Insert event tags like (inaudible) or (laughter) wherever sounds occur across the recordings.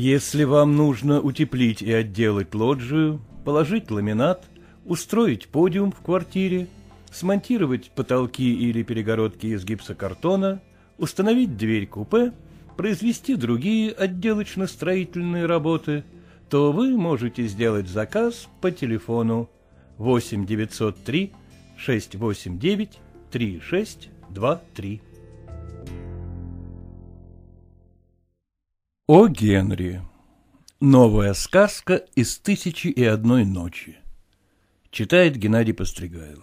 Если вам нужно утеплить и отделать лоджию, положить ламинат, устроить подиум в квартире, смонтировать потолки или перегородки из гипсокартона, установить дверь-купе, произвести другие отделочно-строительные работы, то вы можете сделать заказ по телефону 8 903 689 3623. О Генри. Новая сказка из «Тысячи и одной ночи». Читает Геннадий Постригайло.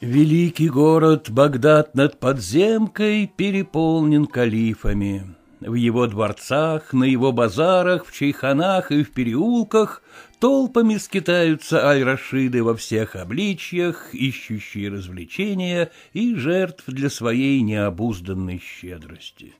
Великий город Багдад над подземкой переполнен калифами. В его дворцах, на его базарах, в чайханах и в переулках Толпами скитаются аль-Рашиды во всех обличьях, ищущие развлечения и жертв для своей необузданной щедрости.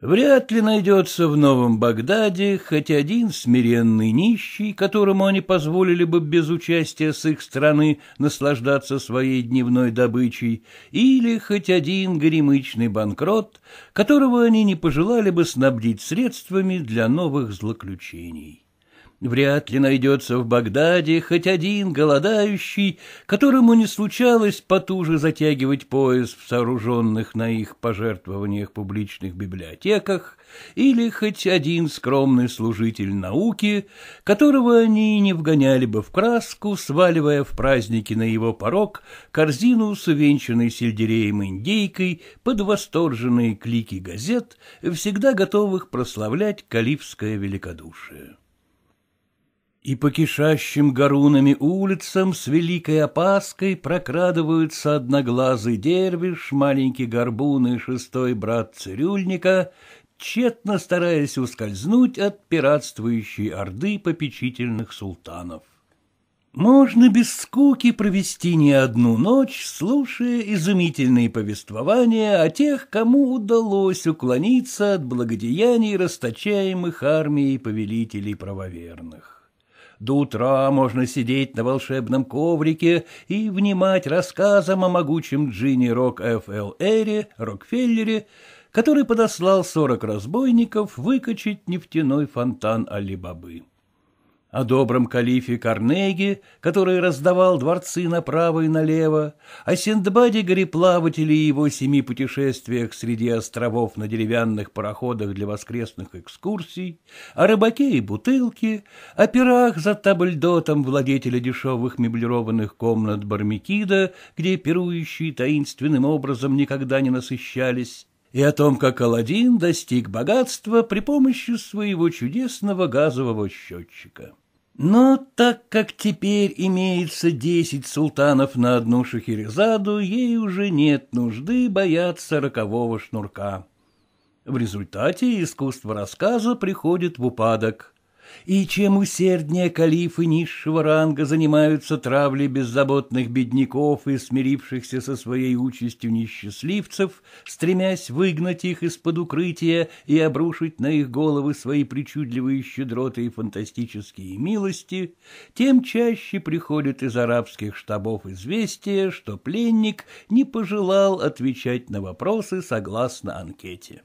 Вряд ли найдется в Новом Багдаде хоть один смиренный нищий, которому они позволили бы без участия с их стороны наслаждаться своей дневной добычей, или хоть один горемычный банкрот, которого они не пожелали бы снабдить средствами для новых злоключений. Вряд ли найдется в Багдаде хоть один голодающий, которому не случалось потуже затягивать пояс в сооруженных на их пожертвованиях публичных библиотеках, или хоть один скромный служитель науки, которого они не вгоняли бы в краску, сваливая в праздники на его порог корзину с увенчанной сельдереем индейкой под восторженные клики газет, всегда готовых прославлять калифское великодушие и по кишащим горунами улицам с великой опаской прокрадываются одноглазый дервиш, маленький горбун и шестой брат цирюльника, тщетно стараясь ускользнуть от пиратствующей орды попечительных султанов. Можно без скуки провести не одну ночь, слушая изумительные повествования о тех, кому удалось уклониться от благодеяний, расточаемых армией повелителей правоверных. До утра можно сидеть на волшебном коврике и внимать рассказам о могучем джине Рок Ф.Л. Эре, Рокфеллере, который подослал сорок разбойников выкачать нефтяной фонтан Алибабы о добром калифе Карнеге, который раздавал дворцы направо и налево, о Синдбаде Гореплавателе и его семи путешествиях среди островов на деревянных пароходах для воскресных экскурсий, о рыбаке и бутылке, о пирах за табльдотом владетеля дешевых меблированных комнат Бармикида, где пирующие таинственным образом никогда не насыщались, и о том, как Аладдин достиг богатства при помощи своего чудесного газового счетчика. Но так как теперь имеется десять султанов на одну шахерезаду, ей уже нет нужды бояться рокового шнурка. В результате искусство рассказа приходит в упадок и чем усерднее калифы низшего ранга занимаются травлей беззаботных бедняков и смирившихся со своей участью несчастливцев, стремясь выгнать их из-под укрытия и обрушить на их головы свои причудливые щедроты и фантастические милости, тем чаще приходит из арабских штабов известие, что пленник не пожелал отвечать на вопросы согласно анкете.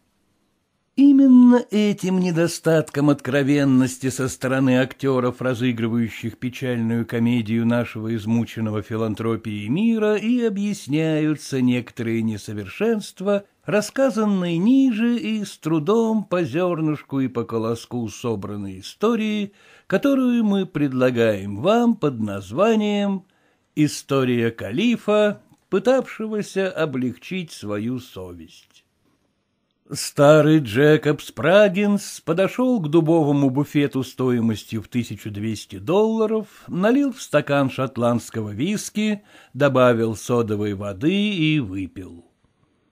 Именно этим недостатком откровенности со стороны актеров, разыгрывающих печальную комедию нашего измученного филантропии мира, и объясняются некоторые несовершенства, рассказанные ниже и с трудом по зернышку и по колоску собранной истории, которую мы предлагаем вам под названием «История калифа, пытавшегося облегчить свою совесть». Старый Джекоб Спрагинс подошел к дубовому буфету стоимостью в 1200 долларов, налил в стакан шотландского виски, добавил содовой воды и выпил.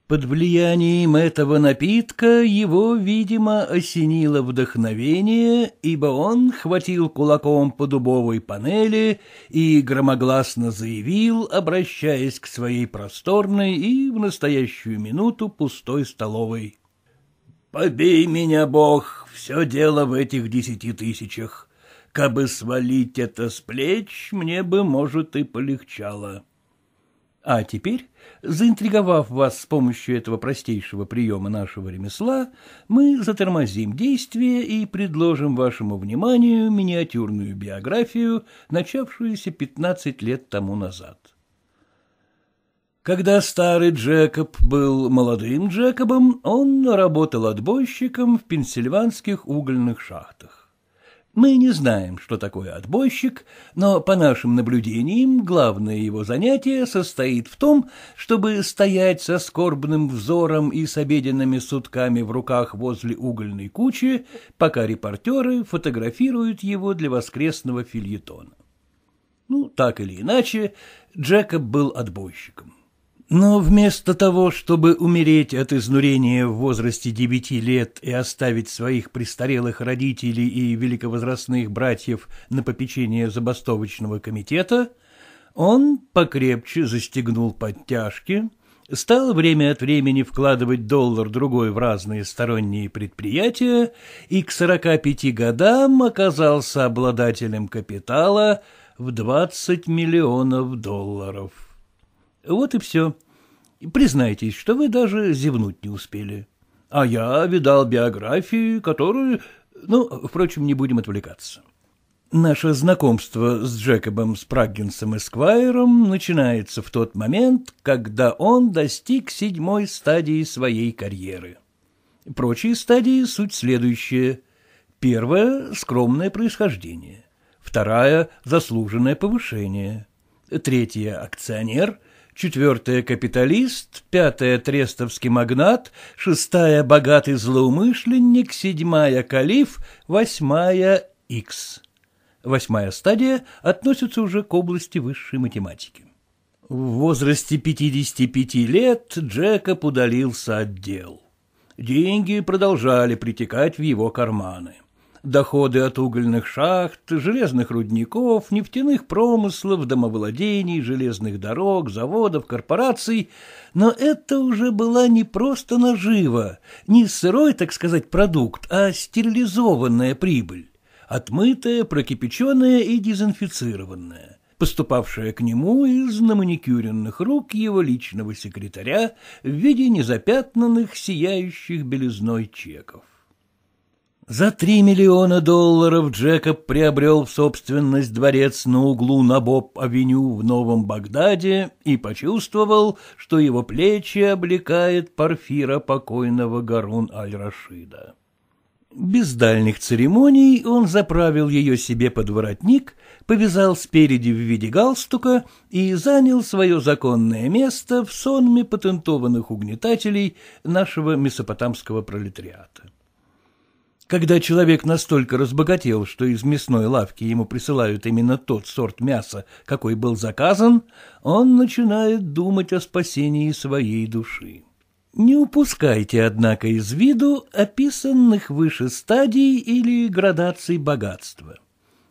Под влиянием этого напитка его, видимо, осенило вдохновение, ибо он хватил кулаком по дубовой панели и громогласно заявил, обращаясь к своей просторной и в настоящую минуту пустой столовой Побей меня, Бог, все дело в этих десяти тысячах. Кабы свалить это с плеч, мне бы, может, и полегчало. А теперь, заинтриговав вас с помощью этого простейшего приема нашего ремесла, мы затормозим действие и предложим вашему вниманию миниатюрную биографию, начавшуюся пятнадцать лет тому назад. Когда старый Джекоб был молодым Джекобом, он работал отбойщиком в пенсильванских угольных шахтах. Мы не знаем, что такое отбойщик, но по нашим наблюдениям главное его занятие состоит в том, чтобы стоять со скорбным взором и с обеденными сутками в руках возле угольной кучи, пока репортеры фотографируют его для воскресного фильетона. Ну, так или иначе, Джекоб был отбойщиком. Но вместо того, чтобы умереть от изнурения в возрасте девяти лет и оставить своих престарелых родителей и великовозрастных братьев на попечение забастовочного комитета, он покрепче застегнул подтяжки, стал время от времени вкладывать доллар-другой в разные сторонние предприятия и к 45 годам оказался обладателем капитала в 20 миллионов долларов. Вот и все. Признайтесь, что вы даже зевнуть не успели. А я видал биографию, которую, Ну, впрочем, не будем отвлекаться. Наше знакомство с Джекобом Спраггинсом Эсквайром начинается в тот момент, когда он достиг седьмой стадии своей карьеры. Прочие стадии суть следующие. Первая — скромное происхождение. Вторая — заслуженное повышение. третье акционер — четвертая — капиталист, пятая — трестовский магнат, шестая — богатый злоумышленник, седьмая — калиф, восьмая — икс. Восьмая стадия относится уже к области высшей математики. В возрасте 55 лет Джекоб удалился от дел. Деньги продолжали притекать в его карманы. — доходы от угольных шахт, железных рудников, нефтяных промыслов, домовладений, железных дорог, заводов, корпораций, но это уже была не просто нажива, не сырой, так сказать, продукт, а стерилизованная прибыль, отмытая, прокипяченная и дезинфицированная поступавшая к нему из наманикюренных рук его личного секретаря в виде незапятнанных, сияющих белизной чеков. За три миллиона долларов Джекоб приобрел в собственность дворец на углу Набоб-авеню в Новом Багдаде и почувствовал, что его плечи облекает парфира покойного Гарун-аль-Рашида. Без дальних церемоний он заправил ее себе под воротник, повязал спереди в виде галстука и занял свое законное место в сонме патентованных угнетателей нашего месопотамского пролетариата. Когда человек настолько разбогател, что из мясной лавки ему присылают именно тот сорт мяса, какой был заказан, он начинает думать о спасении своей души. Не упускайте, однако, из виду описанных выше стадий или градаций богатства.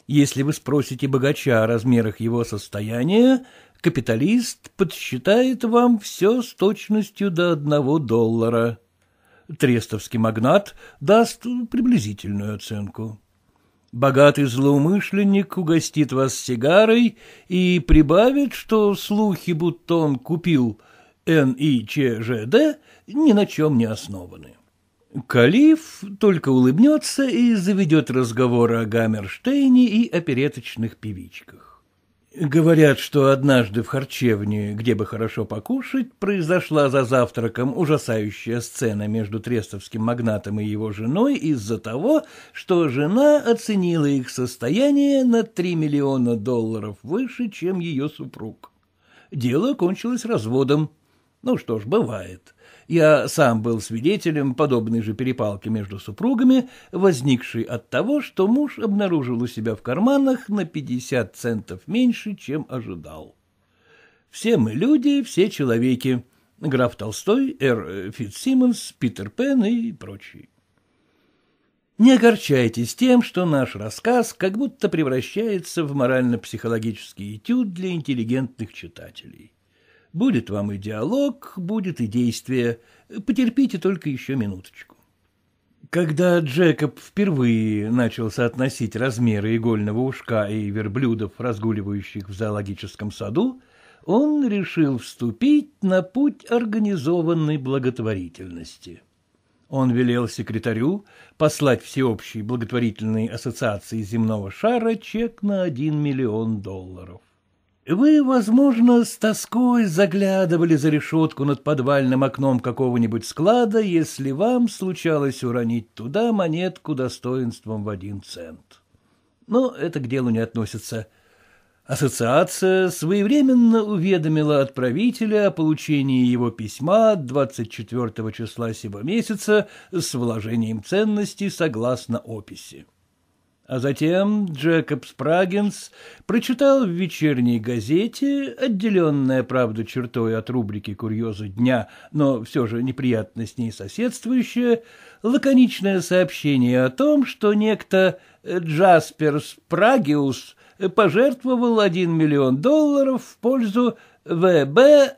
Если вы спросите богача о размерах его состояния, капиталист подсчитает вам все с точностью до одного доллара трестовский магнат даст приблизительную оценку. Богатый злоумышленник угостит вас сигарой и прибавит, что слухи, будто он купил Н и ни на чем не основаны. Калиф только улыбнется и заведет разговор о Гаммерштейне и опереточных певичках. Говорят, что однажды в харчевне, где бы хорошо покушать, произошла за завтраком ужасающая сцена между трестовским магнатом и его женой из-за того, что жена оценила их состояние на 3 миллиона долларов выше, чем ее супруг. Дело кончилось разводом. Ну что ж, бывает. — я сам был свидетелем подобной же перепалки между супругами, возникшей от того, что муж обнаружил у себя в карманах на 50 центов меньше, чем ожидал. Все мы люди, все человеки. Граф Толстой, Р. Фитцсимонс, Питер Пен и прочие. Не огорчайтесь тем, что наш рассказ как будто превращается в морально-психологический этюд для интеллигентных читателей. Будет вам и диалог, будет и действие. Потерпите только еще минуточку. Когда Джекоб впервые начал соотносить размеры игольного ушка и верблюдов, разгуливающих в зоологическом саду, он решил вступить на путь организованной благотворительности. Он велел секретарю послать всеобщей благотворительной ассоциации земного шара чек на 1 миллион долларов. Вы, возможно, с тоской заглядывали за решетку над подвальным окном какого-нибудь склада, если вам случалось уронить туда монетку достоинством в один цент. Но это к делу не относится. Ассоциация своевременно уведомила отправителя о получении его письма 24 числа сего месяца с вложением ценностей согласно описи. А затем Джекоб Спрагинс прочитал в вечерней газете, отделенная, правда, чертой от рубрики «Курьезы дня», но все же неприятно с ней соседствующее, лаконичное сообщение о том, что некто Джаспер Спрагиус пожертвовал 1 миллион долларов в пользу ВБАЗШ.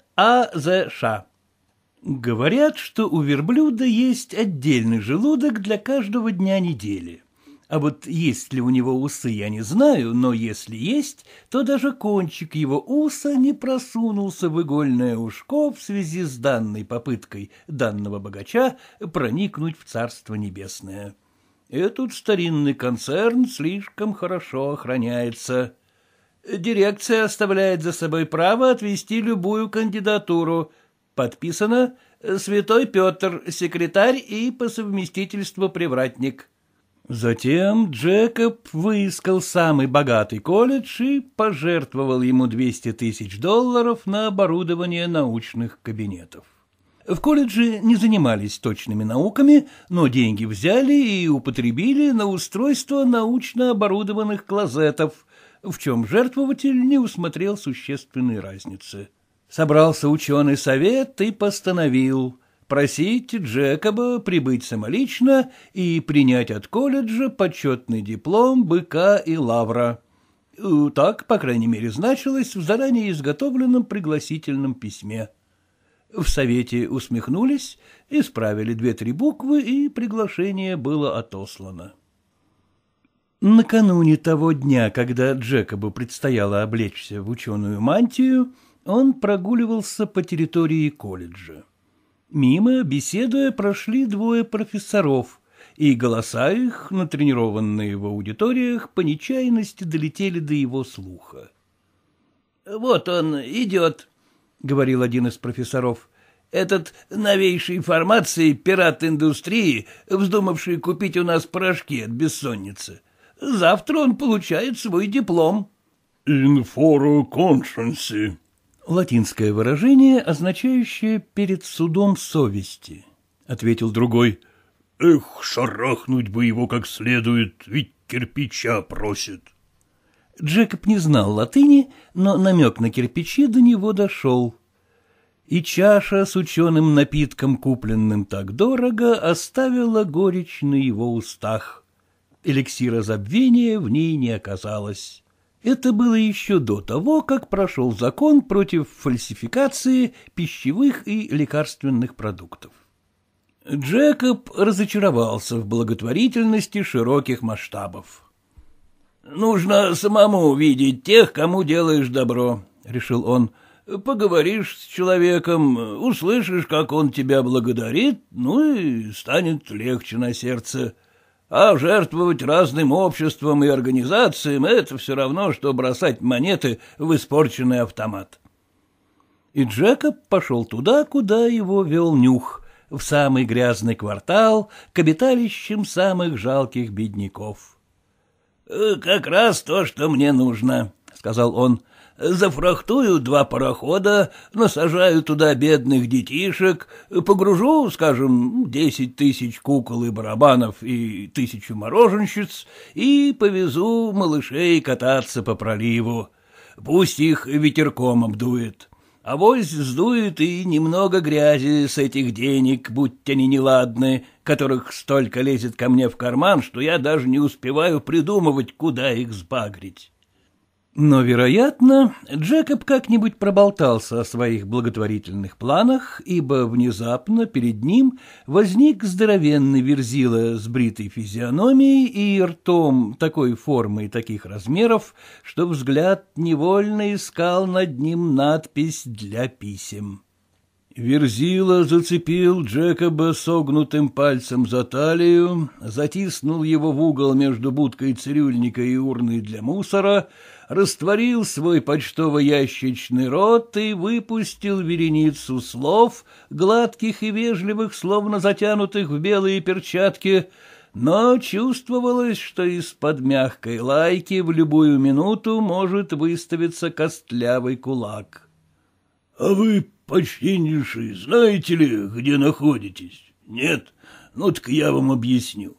Говорят, что у верблюда есть отдельный желудок для каждого дня недели. А вот есть ли у него усы, я не знаю, но если есть, то даже кончик его уса не просунулся в игольное ушко в связи с данной попыткой данного богача проникнуть в Царство Небесное. Этот старинный концерн слишком хорошо охраняется. Дирекция оставляет за собой право отвести любую кандидатуру. Подписано «Святой Петр, секретарь и по совместительству привратник». Затем Джекоб выискал самый богатый колледж и пожертвовал ему 200 тысяч долларов на оборудование научных кабинетов. В колледже не занимались точными науками, но деньги взяли и употребили на устройство научно оборудованных клозетов, в чем жертвователь не усмотрел существенной разницы. Собрался ученый совет и постановил – просить Джекоба прибыть самолично и принять от колледжа почетный диплом быка и лавра. Э, так, по крайней мере, значилось в заранее изготовленном пригласительном письме. В совете усмехнулись, исправили две-три буквы, и приглашение было отослано. Накануне того дня, когда Джекобу предстояло облечься в ученую мантию, он прогуливался по территории колледжа. Мимо, беседуя, прошли двое профессоров, и голоса их, натренированные в аудиториях, по нечаянности долетели до его слуха. — Вот он идет, — говорил один из профессоров. Этот новейшей информации пират индустрии, вздумавший купить у нас порошки от бессонницы. Завтра он получает свой диплом. — Инфору коншенси, латинское выражение, означающее «перед судом совести», — ответил другой. — Эх, шарахнуть бы его как следует, ведь кирпича просит. Джекоб не знал латыни, но намек на кирпичи до него дошел. И чаша с ученым напитком, купленным так дорого, оставила горечь на его устах. Эликсира забвения в ней не оказалось. Это было еще до того, как прошел закон против фальсификации пищевых и лекарственных продуктов. Джекоб разочаровался в благотворительности широких масштабов. «Нужно самому видеть тех, кому делаешь добро», — решил он. «Поговоришь с человеком, услышишь, как он тебя благодарит, ну и станет легче на сердце. А жертвовать разным обществам и организациям — это все равно, что бросать монеты в испорченный автомат. И Джекоб пошел туда, куда его вел нюх, в самый грязный квартал, к обиталищам самых жалких бедняков. «Э, — Как раз то, что мне нужно, — сказал он зафрахтую два парохода, насажаю туда бедных детишек, погружу, скажем, десять тысяч кукол и барабанов и тысячу мороженщиц и повезу малышей кататься по проливу. Пусть их ветерком обдует. А Авось сдует и немного грязи с этих денег, будь они неладны, которых столько лезет ко мне в карман, что я даже не успеваю придумывать, куда их сбагрить. Но, вероятно, Джекоб как-нибудь проболтался о своих благотворительных планах, ибо внезапно перед ним возник здоровенный верзила с бритой физиономией и ртом такой формы и таких размеров, что взгляд невольно искал над ним надпись для писем. Верзила зацепил Джекоба согнутым пальцем за талию, затиснул его в угол между будкой цирюльника и урной для мусора — растворил свой почтово-ящичный рот и выпустил вереницу слов, гладких и вежливых, словно затянутых в белые перчатки, но чувствовалось, что из-под мягкой лайки в любую минуту может выставиться костлявый кулак. — А вы, почтеннейший, знаете ли, где находитесь? Нет? Ну так я вам объясню.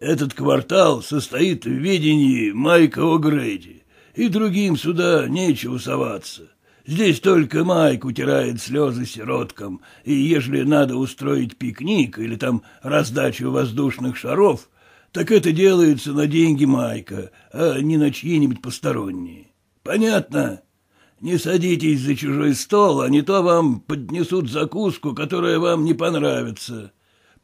Этот квартал состоит в ведении Майка О'Грейди и другим сюда нечего соваться. Здесь только Майк утирает слезы сироткам, и ежели надо устроить пикник или там раздачу воздушных шаров, так это делается на деньги Майка, а не на чьи-нибудь посторонние. Понятно? Не садитесь за чужой стол, а не то вам поднесут закуску, которая вам не понравится.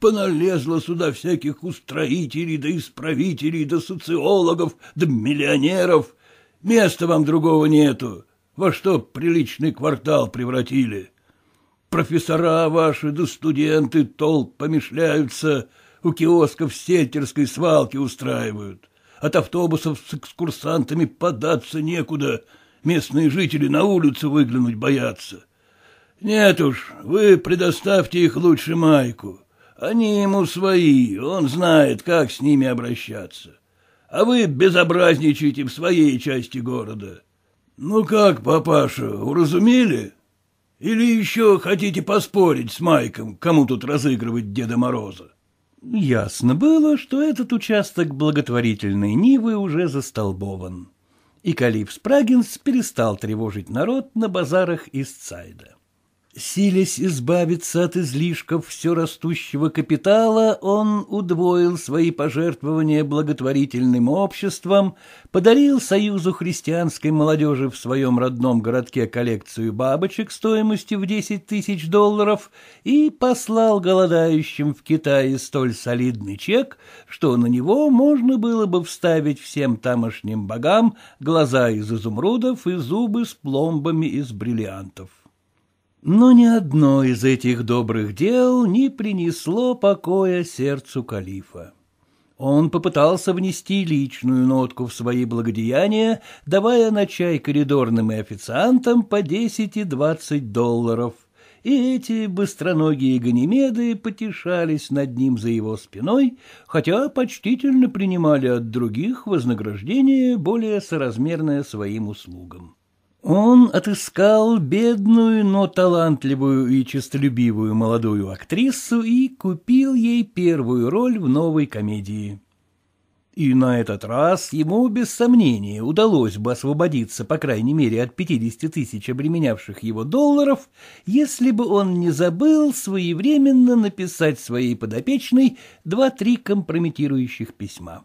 Поналезло сюда всяких устроителей, да исправителей, да социологов, да миллионеров — Места вам другого нету. Во что приличный квартал превратили? Профессора ваши да студенты толп помешляются, у киосков сельтерской свалки устраивают. От автобусов с экскурсантами податься некуда, местные жители на улицу выглянуть боятся. Нет уж, вы предоставьте их лучше Майку. Они ему свои, он знает, как с ними обращаться а вы безобразничаете в своей части города. Ну как, папаша, уразумели? Или еще хотите поспорить с Майком, кому тут разыгрывать Деда Мороза? Ясно было, что этот участок благотворительной Нивы уже застолбован. И Калипс Прагинс перестал тревожить народ на базарах из Цайда. Силясь избавиться от излишков все растущего капитала, он удвоил свои пожертвования благотворительным обществам, подарил Союзу христианской молодежи в своем родном городке коллекцию бабочек стоимостью в 10 тысяч долларов и послал голодающим в Китае столь солидный чек, что на него можно было бы вставить всем тамошним богам глаза из изумрудов и зубы с пломбами из бриллиантов. Но ни одно из этих добрых дел не принесло покоя сердцу калифа. Он попытался внести личную нотку в свои благодеяния, давая на чай коридорным и официантам по 10 и 20 долларов, и эти быстроногие ганимеды потешались над ним за его спиной, хотя почтительно принимали от других вознаграждение, более соразмерное своим услугам. Он отыскал бедную, но талантливую и честолюбивую молодую актрису и купил ей первую роль в новой комедии. И на этот раз ему, без сомнения, удалось бы освободиться, по крайней мере, от 50 тысяч обременявших его долларов, если бы он не забыл своевременно написать своей подопечной два-три компрометирующих письма.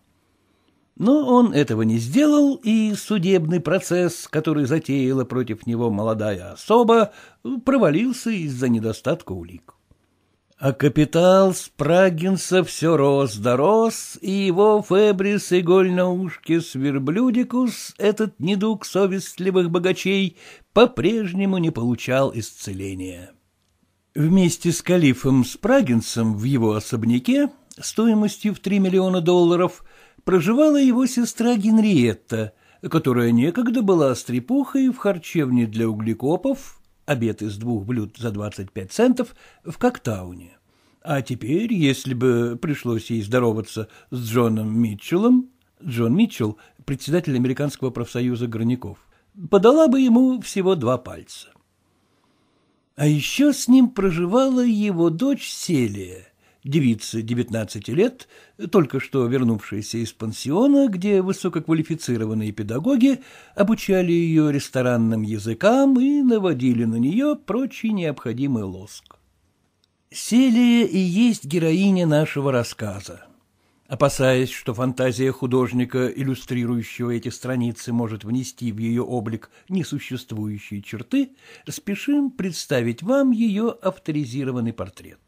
Но он этого не сделал, и судебный процесс, который затеяла против него молодая особа, провалился из-за недостатка улик. А капитал Спрагинса все рос да рос, и его фебрис иголь на сверблюдикус, этот недуг совестливых богачей, по-прежнему не получал исцеления. Вместе с калифом Спрагинсом в его особняке стоимостью в 3 миллиона долларов – проживала его сестра Генриетта, которая некогда была стрепухой в харчевне для углекопов, обед из двух блюд за 25 центов, в Коктауне. А теперь, если бы пришлось ей здороваться с Джоном Митчеллом, Джон Митчелл, председатель Американского профсоюза горняков, подала бы ему всего два пальца. А еще с ним проживала его дочь Селия — девица 19 лет, только что вернувшаяся из пансиона, где высококвалифицированные педагоги обучали ее ресторанным языкам и наводили на нее прочий необходимый лоск. Селия и есть героиня нашего рассказа. Опасаясь, что фантазия художника, иллюстрирующего эти страницы, может внести в ее облик несуществующие черты, спешим представить вам ее авторизированный портрет.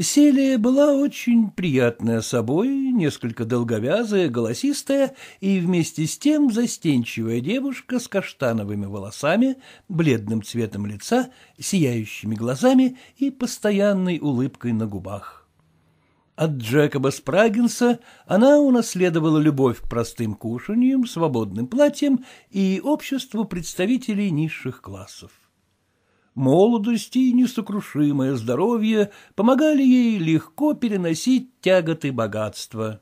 Селия была очень приятная собой, несколько долговязая, голосистая и вместе с тем застенчивая девушка с каштановыми волосами, бледным цветом лица, сияющими глазами и постоянной улыбкой на губах. От Джекоба Спрагинса она унаследовала любовь к простым кушаньям, свободным платьям и обществу представителей низших классов молодость и несокрушимое здоровье помогали ей легко переносить тяготы богатства.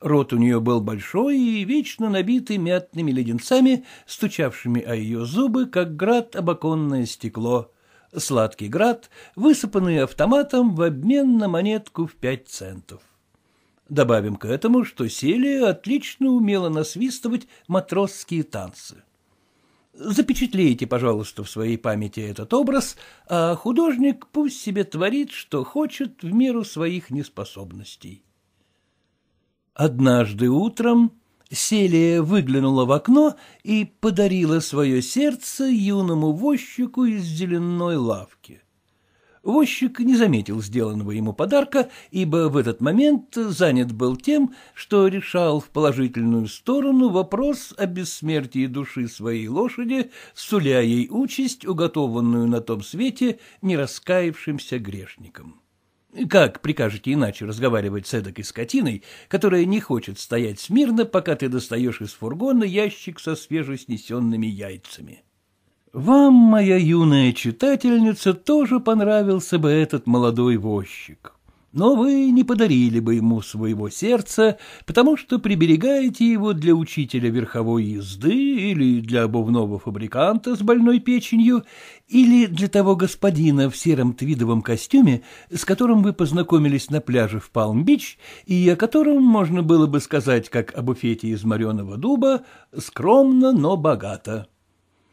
Рот у нее был большой и вечно набитый мятными леденцами, стучавшими о ее зубы, как град об оконное стекло. Сладкий град, высыпанный автоматом в обмен на монетку в пять центов. Добавим к этому, что Селия отлично умела насвистывать матросские танцы. Запечатлейте, пожалуйста, в своей памяти этот образ, а художник пусть себе творит, что хочет в меру своих неспособностей. Однажды утром Селия выглянула в окно и подарила свое сердце юному возчику из зеленой лавки. Возчик не заметил сделанного ему подарка, ибо в этот момент занят был тем, что решал в положительную сторону вопрос о бессмертии души своей лошади, суля ей участь, уготованную на том свете не раскаявшимся грешникам. Как прикажете иначе разговаривать с эдакой скотиной, которая не хочет стоять смирно, пока ты достаешь из фургона ящик со свежеснесенными яйцами? — вам, моя юная читательница, тоже понравился бы этот молодой возчик. Но вы не подарили бы ему своего сердца, потому что приберегаете его для учителя верховой езды или для обувного фабриканта с больной печенью, или для того господина в сером твидовом костюме, с которым вы познакомились на пляже в Палм-Бич, и о котором можно было бы сказать, как о буфете из мореного дуба, скромно, но богато.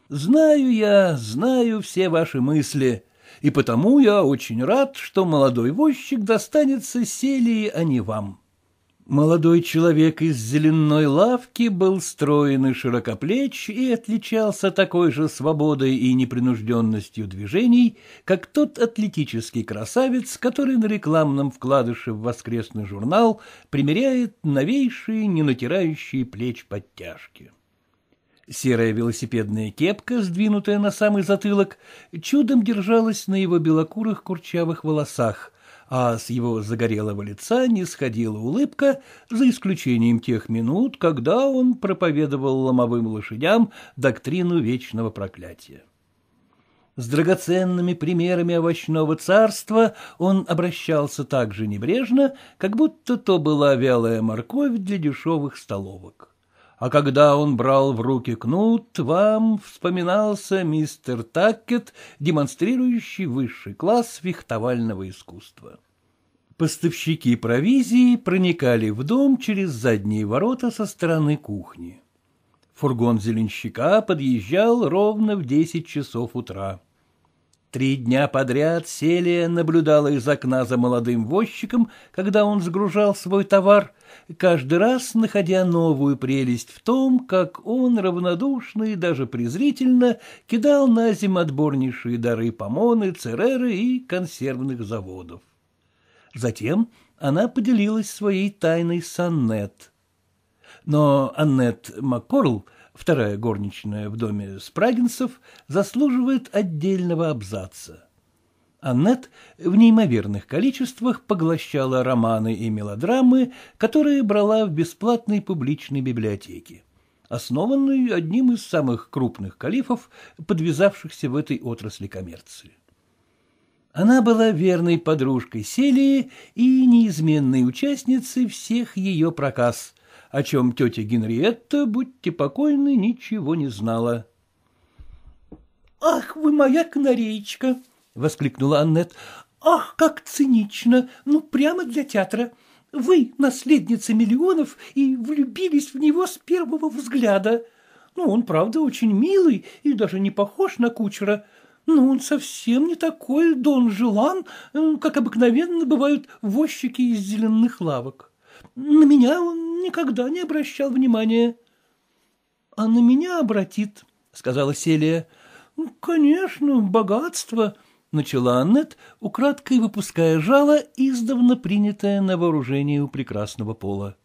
Знаю я, знаю все ваши мысли, и потому я очень рад, что молодой возчик достанется селии, а не вам. Молодой человек из зеленой лавки был стройный широкоплеч и отличался такой же свободой и непринужденностью движений, как тот атлетический красавец, который на рекламном вкладыше в воскресный журнал примеряет новейшие, не натирающие плеч подтяжки. Серая велосипедная кепка, сдвинутая на самый затылок, чудом держалась на его белокурых курчавых волосах, а с его загорелого лица не сходила улыбка, за исключением тех минут, когда он проповедовал ломовым лошадям доктрину вечного проклятия. С драгоценными примерами овощного царства он обращался так же небрежно, как будто то была вялая морковь для дешевых столовок а когда он брал в руки кнут, вам вспоминался мистер Таккет, демонстрирующий высший класс фехтовального искусства. Поставщики провизии проникали в дом через задние ворота со стороны кухни. Фургон зеленщика подъезжал ровно в десять часов утра. Три дня подряд Селия наблюдала из окна за молодым возчиком, когда он сгружал свой товар, каждый раз находя новую прелесть в том, как он равнодушно и даже презрительно кидал на зим отборнейшие дары помоны, цереры и консервных заводов. Затем она поделилась своей тайной сонет — но Аннет Маккорл, вторая горничная в доме Спрагинцев, заслуживает отдельного абзаца. Аннет в неимоверных количествах поглощала романы и мелодрамы, которые брала в бесплатной публичной библиотеке, основанной одним из самых крупных калифов, подвязавшихся в этой отрасли коммерции. Она была верной подружкой Селии и неизменной участницей всех ее проказ, о чем тетя Генриетта, будьте покойны, ничего не знала. — Ах, вы моя канареечка! — воскликнула Аннет. — Ах, как цинично! Ну, прямо для театра! Вы наследница миллионов и влюбились в него с первого взгляда. Ну, он, правда, очень милый и даже не похож на кучера, но ну, он совсем не такой Дон Желан, э, как обыкновенно бывают возчики из зеленых лавок. На меня он никогда не обращал внимания. — А на меня обратит, — сказала Селия. Ну, — Конечно, богатство, — начала Аннет, украдкой выпуская жало, издавна принятое на вооружение у прекрасного пола.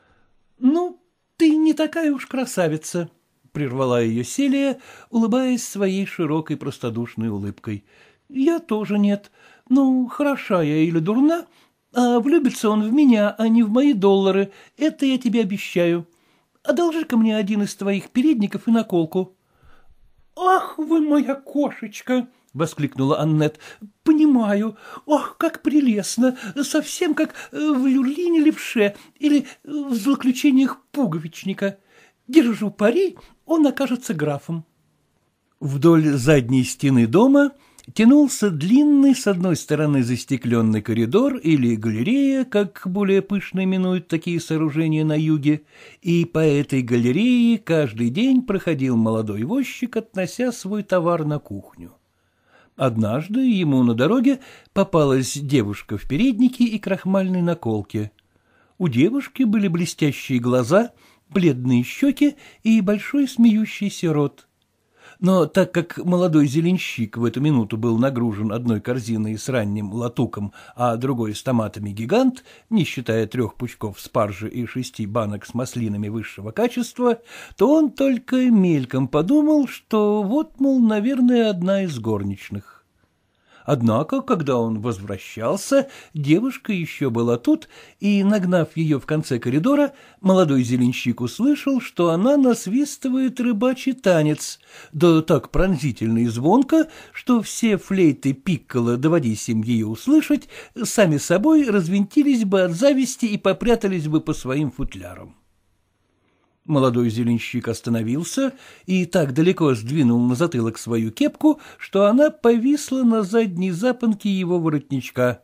— Ну, ты не такая уж красавица, — прервала ее Селия, улыбаясь своей широкой простодушной улыбкой. — Я тоже нет. Ну, хороша я или дурна, а влюбится он в меня, а не в мои доллары, это я тебе обещаю. Одолжи-ка мне один из твоих передников и наколку. — Ах вы моя кошечка! — воскликнула Аннет. — Понимаю. Ох, как прелестно! Совсем как в люлине левше или в заключениях пуговичника. Держу пари, он окажется графом. Вдоль задней стены дома тянулся длинный с одной стороны застекленный коридор или галерея, как более пышно именуют такие сооружения на юге, и по этой галерее каждый день проходил молодой возчик, относя свой товар на кухню. Однажды ему на дороге попалась девушка в переднике и крахмальной наколке. У девушки были блестящие глаза, бледные щеки и большой смеющийся рот но так как молодой зеленщик в эту минуту был нагружен одной корзиной с ранним латуком, а другой с томатами гигант, не считая трех пучков спаржи и шести банок с маслинами высшего качества, то он только мельком подумал, что вот, мол, наверное, одна из горничных. Однако, когда он возвращался, девушка еще была тут, и, нагнав ее в конце коридора, молодой зеленщик услышал, что она насвистывает рыбачий танец, да так пронзительно и звонко, что все флейты Пикколо доводись им ее услышать, сами собой развинтились бы от зависти и попрятались бы по своим футлярам. Молодой зеленщик остановился и так далеко сдвинул на затылок свою кепку, что она повисла на задней запонке его воротничка.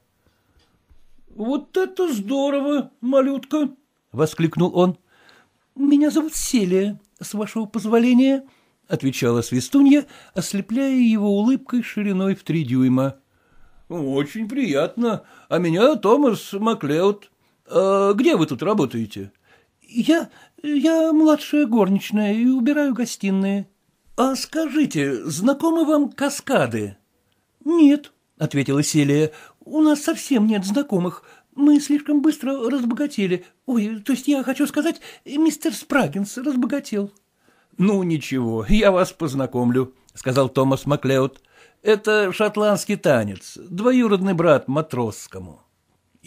— Вот это здорово, малютка! — воскликнул он. — Меня зовут Селия, с вашего позволения, — отвечала свистунья, ослепляя его улыбкой шириной в три дюйма. — Очень приятно. А меня Томас Маклеод. А где вы тут работаете? — Я я младшая горничная и убираю гостиные. — А скажите, знакомы вам каскады? — Нет, — ответила Селия, — у нас совсем нет знакомых. Мы слишком быстро разбогатели. Ой, то есть я хочу сказать, мистер Спрагинс разбогател. — Ну, ничего, я вас познакомлю, — сказал Томас Маклеод. — Это шотландский танец, двоюродный брат матросскому.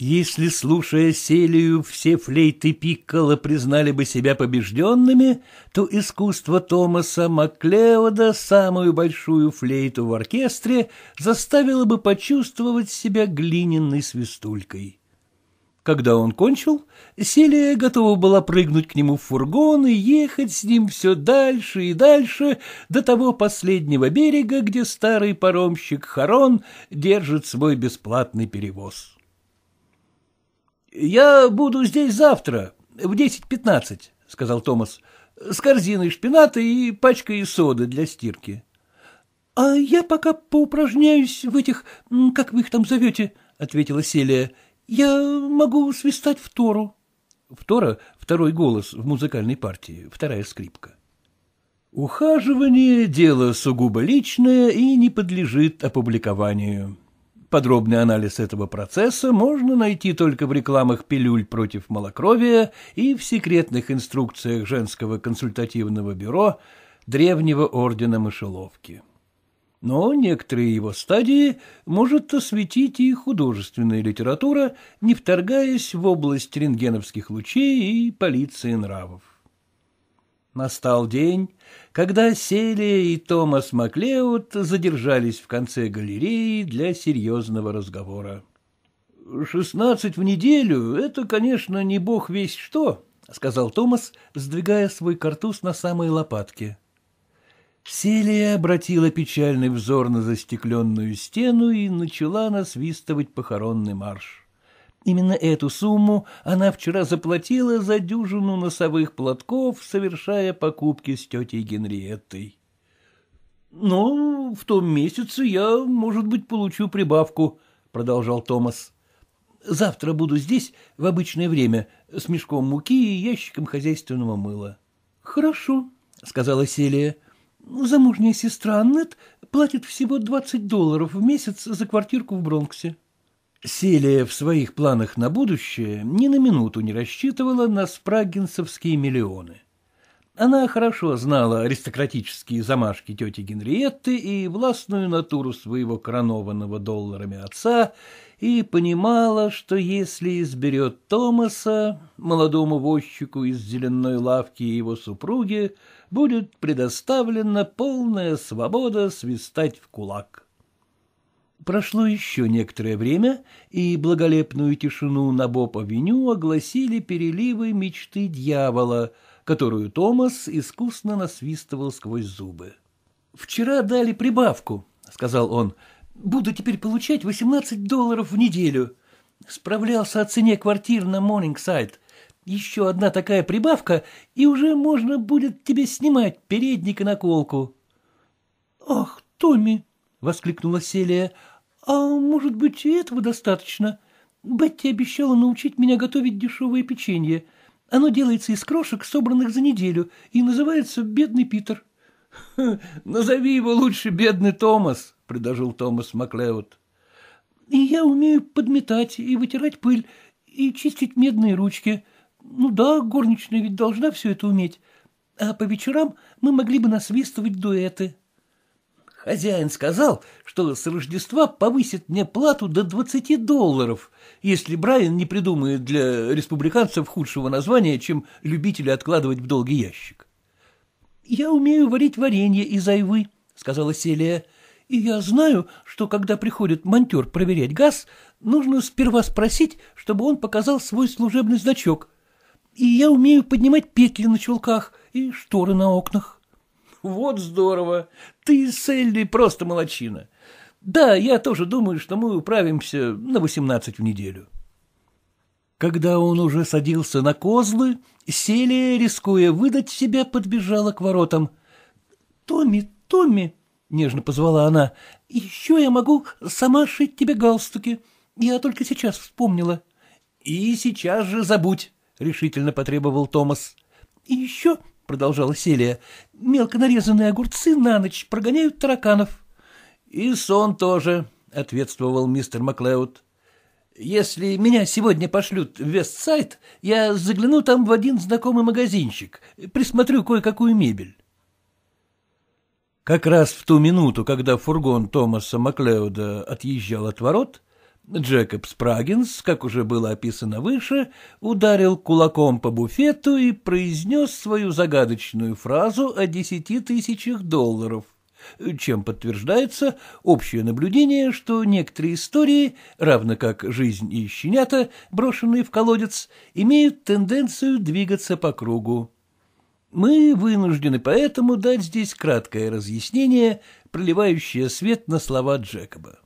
Если, слушая Селию, все флейты Пиккола признали бы себя побежденными, то искусство Томаса Маклеода, самую большую флейту в оркестре, заставило бы почувствовать себя глиняной свистулькой. Когда он кончил, Селия готова была прыгнуть к нему в фургон и ехать с ним все дальше и дальше до того последнего берега, где старый паромщик Харон держит свой бесплатный перевоз. — Я буду здесь завтра, в десять-пятнадцать, — сказал Томас, — с корзиной шпината и пачкой соды для стирки. — А я пока поупражняюсь в этих, как вы их там зовете, — ответила Селия. — Я могу свистать в Тору. Втора — второй голос в музыкальной партии, вторая скрипка. Ухаживание — дело сугубо личное и не подлежит опубликованию. Подробный анализ этого процесса можно найти только в рекламах пилюль против малокровия и в секретных инструкциях женского консультативного бюро древнего ордена мышеловки. Но некоторые его стадии может осветить и художественная литература, не вторгаясь в область рентгеновских лучей и полиции нравов. Настал день, когда Селия и Томас Маклеуд задержались в конце галереи для серьезного разговора. «Шестнадцать в неделю — это, конечно, не бог весь что», — сказал Томас, сдвигая свой картуз на самые лопатки. Селия обратила печальный взор на застекленную стену и начала насвистывать похоронный марш. Именно эту сумму она вчера заплатила за дюжину носовых платков, совершая покупки с тетей Генриеттой. «Но «Ну, в том месяце я, может быть, получу прибавку», — продолжал Томас. «Завтра буду здесь в обычное время с мешком муки и ящиком хозяйственного мыла». «Хорошо», — сказала Селия. «Замужняя сестра Аннет платит всего двадцать долларов в месяц за квартирку в Бронксе». Селия в своих планах на будущее ни на минуту не рассчитывала на спрагинсовские миллионы. Она хорошо знала аристократические замашки тети Генриетты и властную натуру своего коронованного долларами отца и понимала, что если изберет Томаса, молодому возчику из зеленой лавки и его супруги, будет предоставлена полная свобода свистать в кулак. Прошло еще некоторое время, и благолепную тишину на Боб-авеню огласили переливы мечты дьявола, которую Томас искусно насвистывал сквозь зубы. «Вчера дали прибавку», — сказал он. «Буду теперь получать 18 долларов в неделю. Справлялся о цене квартир на Морнингсайд. Еще одна такая прибавка, и уже можно будет тебе снимать передник и наколку». «Ах, Томми!» — воскликнула Селия. А может быть, и этого достаточно. Бетти обещала научить меня готовить дешевое печенье. Оно делается из крошек, собранных за неделю, и называется «Бедный Питер». (laughs) — Назови его лучше «Бедный Томас», — предложил Томас Маклеод. — И я умею подметать и вытирать пыль, и чистить медные ручки. Ну да, горничная ведь должна все это уметь. А по вечерам мы могли бы насвистывать дуэты. — Хозяин сказал, что с Рождества повысит мне плату до 20 долларов, если Брайан не придумает для республиканцев худшего названия, чем любители откладывать в долгий ящик. — Я умею варить варенье из айвы, — сказала Селия, — и я знаю, что когда приходит монтер проверять газ, нужно сперва спросить, чтобы он показал свой служебный значок. И я умею поднимать петли на чулках и шторы на окнах. Вот здорово. Ты с Элли просто молочина. Да, я тоже думаю, что мы управимся на восемнадцать в неделю. Когда он уже садился на козлы, Селия, рискуя выдать себя, подбежала к воротам. — Томми, Томми, — нежно позвала она, — еще я могу сама шить тебе галстуки. Я только сейчас вспомнила. — И сейчас же забудь, — решительно потребовал Томас. — И еще продолжала Селия, — мелко нарезанные огурцы на ночь прогоняют тараканов. — И сон тоже, — ответствовал мистер Маклеуд. — Если меня сегодня пошлют в Вестсайд, я загляну там в один знакомый магазинчик, присмотрю кое-какую мебель. Как раз в ту минуту, когда фургон Томаса Маклеуда отъезжал от ворот, — Джекоб Спрагинс, как уже было описано выше, ударил кулаком по буфету и произнес свою загадочную фразу о десяти тысячах долларов, чем подтверждается общее наблюдение, что некоторые истории, равно как жизнь и щенята, брошенные в колодец, имеют тенденцию двигаться по кругу. Мы вынуждены поэтому дать здесь краткое разъяснение, проливающее свет на слова Джекоба.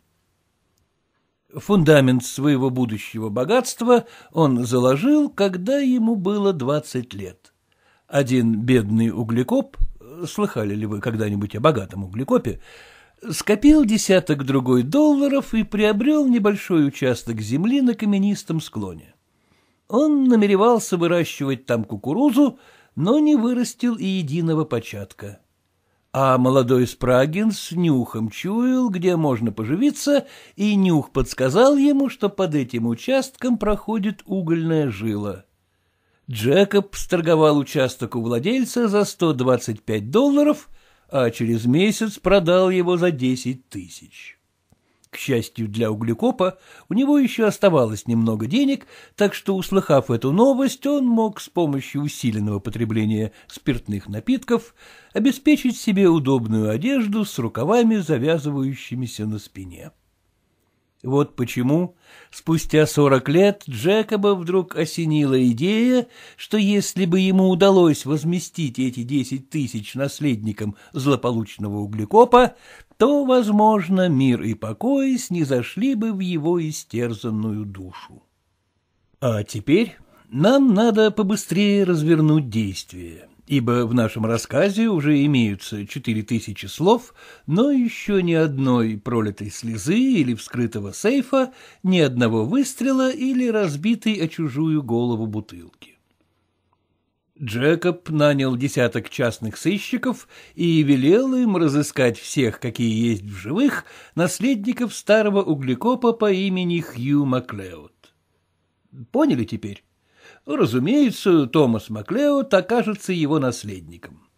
Фундамент своего будущего богатства он заложил, когда ему было двадцать лет. Один бедный углекоп, слыхали ли вы когда-нибудь о богатом углекопе, скопил десяток другой долларов и приобрел небольшой участок земли на каменистом склоне. Он намеревался выращивать там кукурузу, но не вырастил и единого початка а молодой спрагинс нюхом чуял, где можно поживиться, и нюх подсказал ему, что под этим участком проходит угольная жила. Джекоб сторговал участок у владельца за 125 долларов, а через месяц продал его за 10 тысяч. К счастью для углекопа, у него еще оставалось немного денег, так что, услыхав эту новость, он мог с помощью усиленного потребления спиртных напитков обеспечить себе удобную одежду с рукавами, завязывающимися на спине. Вот почему спустя сорок лет Джекоба вдруг осенила идея, что если бы ему удалось возместить эти десять тысяч наследникам злополучного углекопа, то, возможно, мир и покой снизошли бы в его истерзанную душу. А теперь нам надо побыстрее развернуть действие, ибо в нашем рассказе уже имеются четыре тысячи слов, но еще ни одной пролитой слезы или вскрытого сейфа, ни одного выстрела или разбитой о чужую голову бутылки. Джекоб нанял десяток частных сыщиков и велел им разыскать всех, какие есть в живых, наследников старого углекопа по имени Хью Маклеод. Поняли теперь? Разумеется, Томас Маклеод окажется его наследником.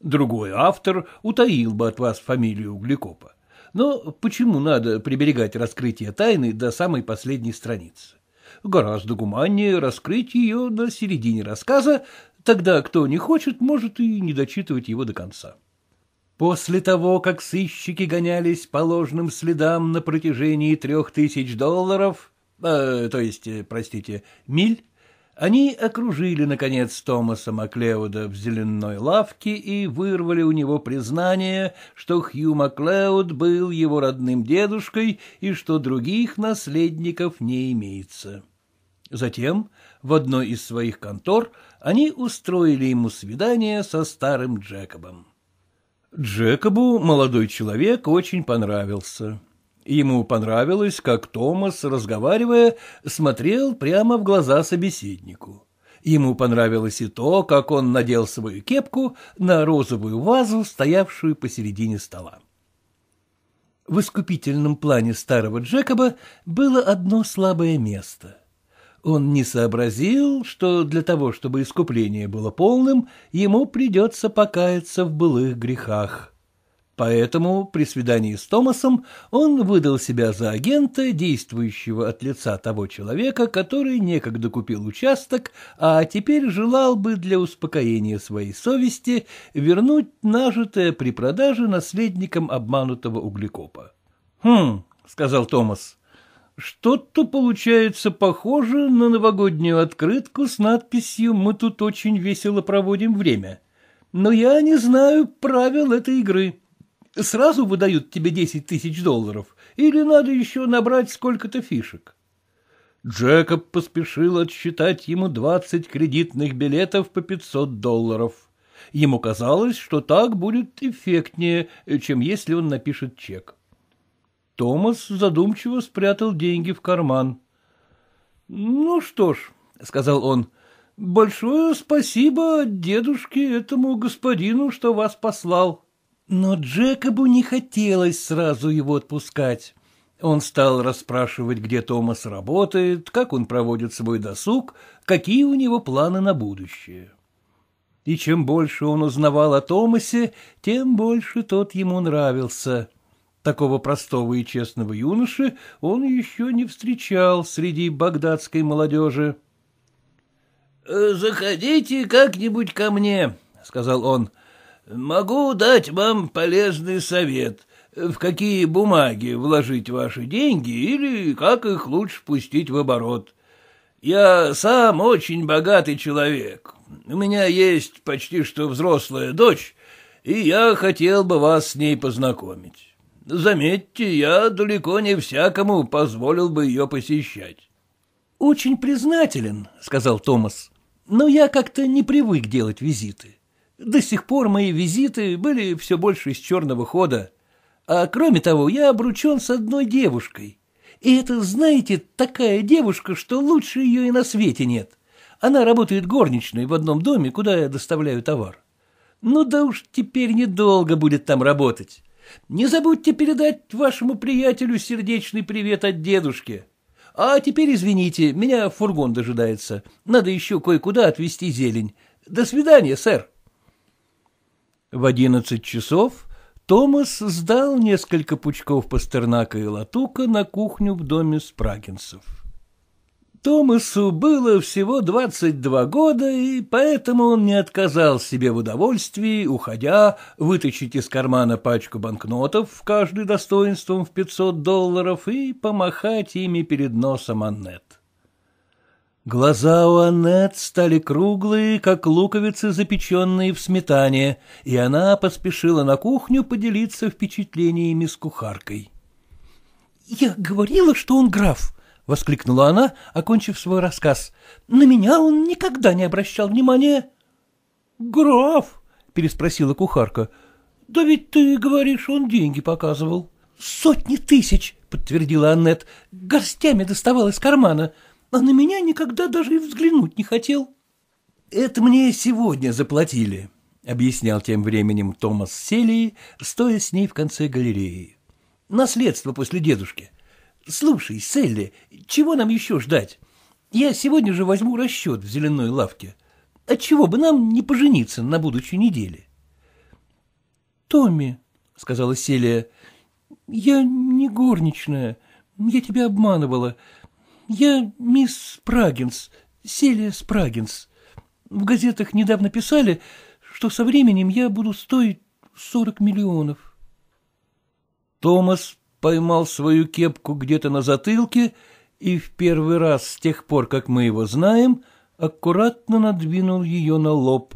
Другой автор утаил бы от вас фамилию углекопа. Но почему надо приберегать раскрытие тайны до самой последней страницы? Гораздо гуманнее раскрыть ее на середине рассказа, Тогда кто не хочет, может и не дочитывать его до конца. После того, как сыщики гонялись по ложным следам на протяжении трех тысяч долларов, э, то есть, э, простите, миль, они окружили, наконец, Томаса Маклеуда в зеленой лавке и вырвали у него признание, что Хью Маклеуд был его родным дедушкой и что других наследников не имеется. Затем в одной из своих контор они устроили ему свидание со старым Джекобом. Джекобу молодой человек очень понравился. Ему понравилось, как Томас, разговаривая, смотрел прямо в глаза собеседнику. Ему понравилось и то, как он надел свою кепку на розовую вазу, стоявшую посередине стола. В искупительном плане старого Джекоба было одно слабое место — он не сообразил, что для того, чтобы искупление было полным, ему придется покаяться в былых грехах. Поэтому при свидании с Томасом он выдал себя за агента, действующего от лица того человека, который некогда купил участок, а теперь желал бы для успокоения своей совести вернуть нажитое при продаже наследником обманутого углекопа. «Хм», — сказал Томас, что-то получается похоже на новогоднюю открытку с надписью «Мы тут очень весело проводим время». Но я не знаю правил этой игры. Сразу выдают тебе десять тысяч долларов, или надо еще набрать сколько-то фишек? Джекоб поспешил отсчитать ему двадцать кредитных билетов по пятьсот долларов. Ему казалось, что так будет эффектнее, чем если он напишет чек. Томас задумчиво спрятал деньги в карман. — Ну что ж, — сказал он, — большое спасибо дедушке этому господину, что вас послал. Но Джекобу не хотелось сразу его отпускать. Он стал расспрашивать, где Томас работает, как он проводит свой досуг, какие у него планы на будущее. И чем больше он узнавал о Томасе, тем больше тот ему нравился. Такого простого и честного юноши он еще не встречал среди багдадской молодежи. «Э, — Заходите как-нибудь ко мне, — сказал он. — Могу дать вам полезный совет, в какие бумаги вложить ваши деньги или как их лучше пустить в оборот. Я сам очень богатый человек. У меня есть почти что взрослая дочь, и я хотел бы вас с ней познакомить. Заметьте, я далеко не всякому позволил бы ее посещать. — Очень признателен, — сказал Томас, — но я как-то не привык делать визиты. До сих пор мои визиты были все больше из черного хода. А кроме того, я обручен с одной девушкой. И это, знаете, такая девушка, что лучше ее и на свете нет. Она работает горничной в одном доме, куда я доставляю товар. Ну да уж теперь недолго будет там работать. Не забудьте передать вашему приятелю сердечный привет от дедушки. А теперь, извините, меня фургон дожидается. Надо еще кое-куда отвезти зелень. До свидания, сэр. В одиннадцать часов Томас сдал несколько пучков пастернака и латука на кухню в доме спрагинцев. Томасу было всего двадцать два года, и поэтому он не отказал себе в удовольствии, уходя, вытащить из кармана пачку банкнотов, каждый достоинством в пятьсот долларов, и помахать ими перед носом Аннет. Глаза у Аннет стали круглые, как луковицы, запеченные в сметане, и она поспешила на кухню поделиться впечатлениями с кухаркой. — Я говорила, что он граф, — воскликнула она, окончив свой рассказ. — На меня он никогда не обращал внимания. — Граф, — переспросила кухарка, — да ведь ты говоришь, он деньги показывал. — Сотни тысяч, — подтвердила Аннет, — горстями доставал из кармана, а на меня никогда даже и взглянуть не хотел. — Это мне сегодня заплатили, — объяснял тем временем Томас Селии, стоя с ней в конце галереи. — Наследство после дедушки. Слушай, Селли, чего нам еще ждать? Я сегодня же возьму расчет в зеленой лавке. Отчего бы нам не пожениться на будущей неделе? — Томми, — сказала Селия, — я не горничная, я тебя обманывала. Я мисс Спрагинс, Селия Спрагинс. В газетах недавно писали, что со временем я буду стоить сорок миллионов. Томас поймал свою кепку где-то на затылке и в первый раз с тех пор, как мы его знаем, аккуратно надвинул ее на лоб.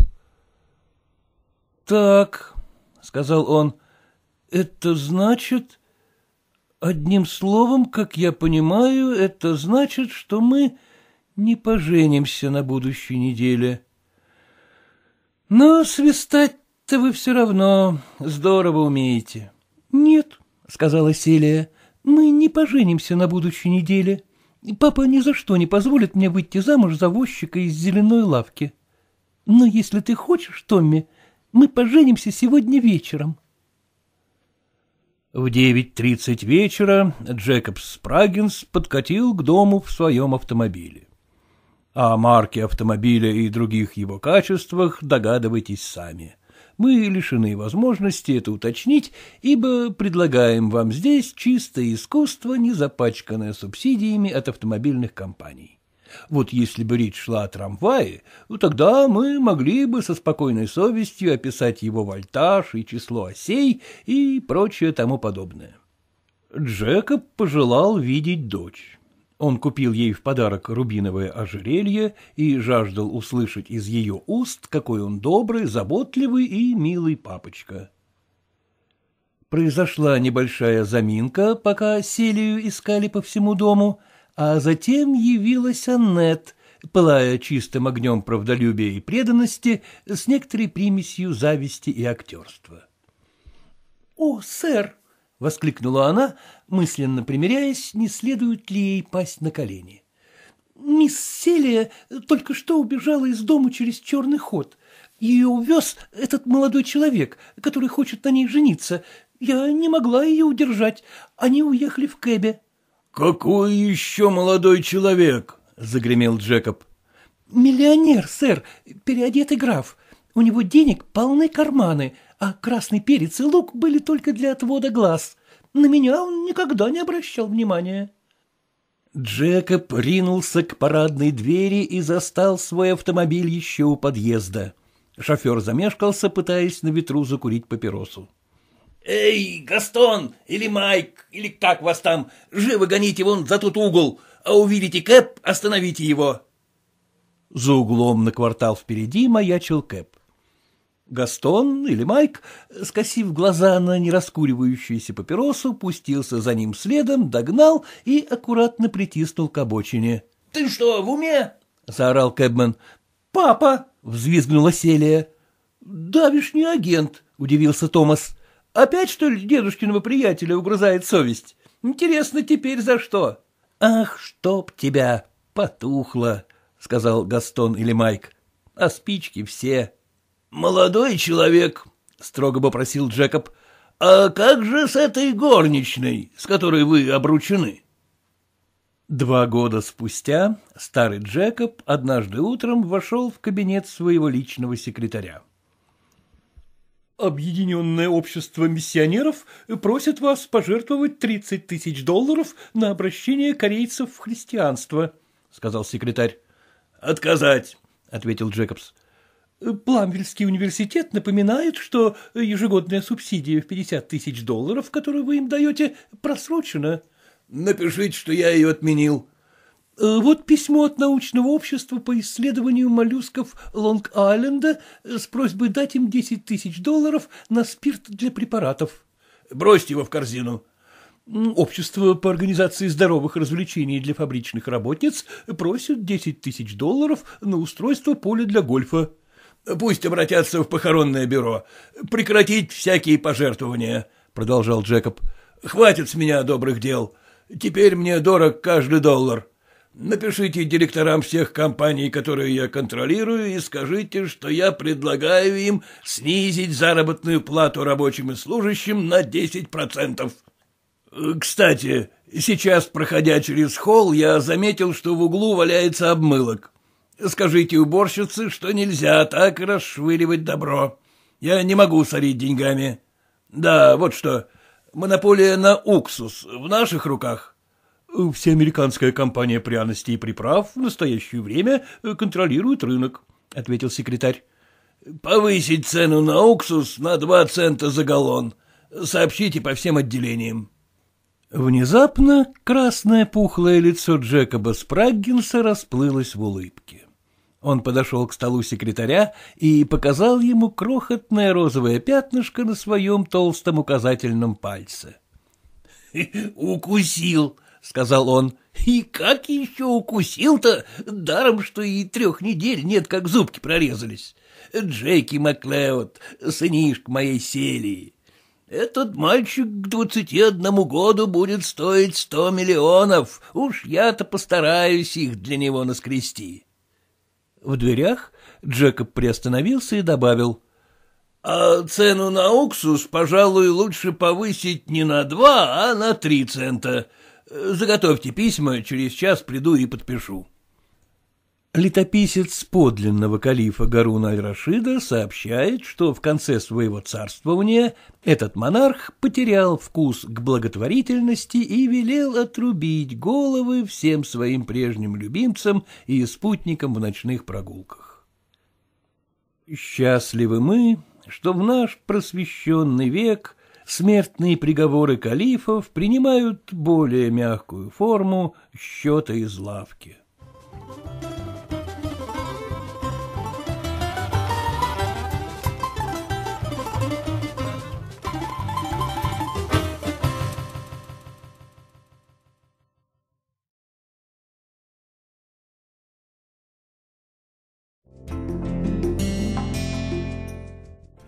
«Так», — сказал он, — «это значит...» «Одним словом, как я понимаю, это значит, что мы не поженимся на будущей неделе». «Но свистать-то вы все равно здорово умеете». «Нет», сказала Селия, — мы не поженимся на будущей неделе. Папа ни за что не позволит мне выйти замуж за возчика из зеленой лавки. Но если ты хочешь, Томми, мы поженимся сегодня вечером. В девять тридцать вечера Джекобс Спрагинс подкатил к дому в своем автомобиле. О марке автомобиля и других его качествах догадывайтесь сами мы лишены возможности это уточнить, ибо предлагаем вам здесь чистое искусство, не запачканное субсидиями от автомобильных компаний. Вот если бы речь шла о трамвае, ну, тогда мы могли бы со спокойной совестью описать его вольтаж и число осей и прочее тому подобное. Джекоб пожелал видеть дочь. Он купил ей в подарок рубиновое ожерелье и жаждал услышать из ее уст, какой он добрый, заботливый и милый папочка. Произошла небольшая заминка, пока Селию искали по всему дому, а затем явилась Аннет, пылая чистым огнем правдолюбия и преданности с некоторой примесью зависти и актерства. — О, сэр! — воскликнула она, мысленно примиряясь не следует ли ей пасть на колени. «Мисс Селия только что убежала из дома через черный ход. Ее увез этот молодой человек, который хочет на ней жениться. Я не могла ее удержать. Они уехали в кэбе». «Какой еще молодой человек?» — загремел Джекоб. «Миллионер, сэр, переодетый граф. У него денег полны карманы, а красный перец и лук были только для отвода глаз. На меня он никогда не обращал внимания. Джекоб ринулся к парадной двери и застал свой автомобиль еще у подъезда. Шофер замешкался, пытаясь на ветру закурить папиросу. «Эй, Гастон или Майк, или как вас там, живо гоните вон за тот угол, а увидите Кэп, остановите его!» За углом на квартал впереди маячил Кэп. Гастон или Майк, скосив глаза на нераскуривающуюся папиросу, пустился за ним следом, догнал и аккуратно притиснул к обочине. — Ты что, в уме? — заорал Кэбмен. Папа! — взвизгнула Селия. — Давишний агент! — удивился Томас. — Опять, что ли, дедушкиного приятеля угрызает совесть? Интересно, теперь за что? — Ах, чтоб тебя! Потухло! — сказал Гастон или Майк. — А спички все «Молодой человек», — строго попросил Джекоб, — «а как же с этой горничной, с которой вы обручены?» Два года спустя старый Джекоб однажды утром вошел в кабинет своего личного секретаря. «Объединенное общество миссионеров просит вас пожертвовать 30 тысяч долларов на обращение корейцев в христианство», — сказал секретарь. «Отказать», — ответил Джекобс. Пламвельский университет напоминает, что ежегодная субсидия в 50 тысяч долларов, которую вы им даете, просрочена. Напишите, что я ее отменил. Э, вот письмо от научного общества по исследованию моллюсков Лонг-Айленда э, с просьбой дать им 10 тысяч долларов на спирт для препаратов. Бросьте его в корзину. Общество по организации здоровых развлечений для фабричных работниц просит 10 тысяч долларов на устройство поля для гольфа. Пусть обратятся в похоронное бюро. Прекратить всякие пожертвования, — продолжал Джекоб. — Хватит с меня добрых дел. Теперь мне дорог каждый доллар. Напишите директорам всех компаний, которые я контролирую, и скажите, что я предлагаю им снизить заработную плату рабочим и служащим на 10%. Кстати, сейчас, проходя через холл, я заметил, что в углу валяется обмылок. Скажите уборщице, что нельзя так расшвыривать добро. Я не могу сорить деньгами. Да, вот что. Монополия на уксус в наших руках. Всеамериканская компания пряностей и приправ в настоящее время э, контролирует рынок, — ответил секретарь. Повысить цену на уксус на два цента за галлон. Сообщите по всем отделениям. Внезапно красное пухлое лицо Джекоба Спраггинса расплылось в улыбке. Он подошел к столу секретаря и показал ему крохотное розовое пятнышко на своем толстом указательном пальце. (laughs) — Укусил, — сказал он. — И как еще укусил-то? Даром, что и трех недель нет, как зубки прорезались. Джеки Маклеод, сынишка моей селии. Этот мальчик к двадцати одному году будет стоить сто миллионов. Уж я-то постараюсь их для него наскрести. В дверях Джекоб приостановился и добавил. — А цену на уксус, пожалуй, лучше повысить не на два, а на три цента. Заготовьте письма, через час приду и подпишу. — Летописец подлинного калифа Гаруна аль-Рашида сообщает, что в конце своего царствования этот монарх потерял вкус к благотворительности и велел отрубить головы всем своим прежним любимцам и спутникам в ночных прогулках. Счастливы мы, что в наш просвещенный век смертные приговоры калифов принимают более мягкую форму счета из лавки. Thank you.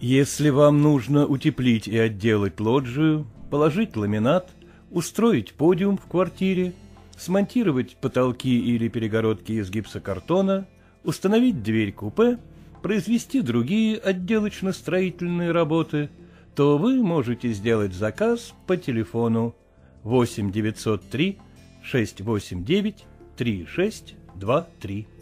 Если вам нужно утеплить и отделать лоджию, положить ламинат, устроить подиум в квартире, смонтировать потолки или перегородки из гипсокартона, установить дверь купе, произвести другие отделочно-строительные работы, то вы можете сделать заказ по телефону 8 903 689 3623.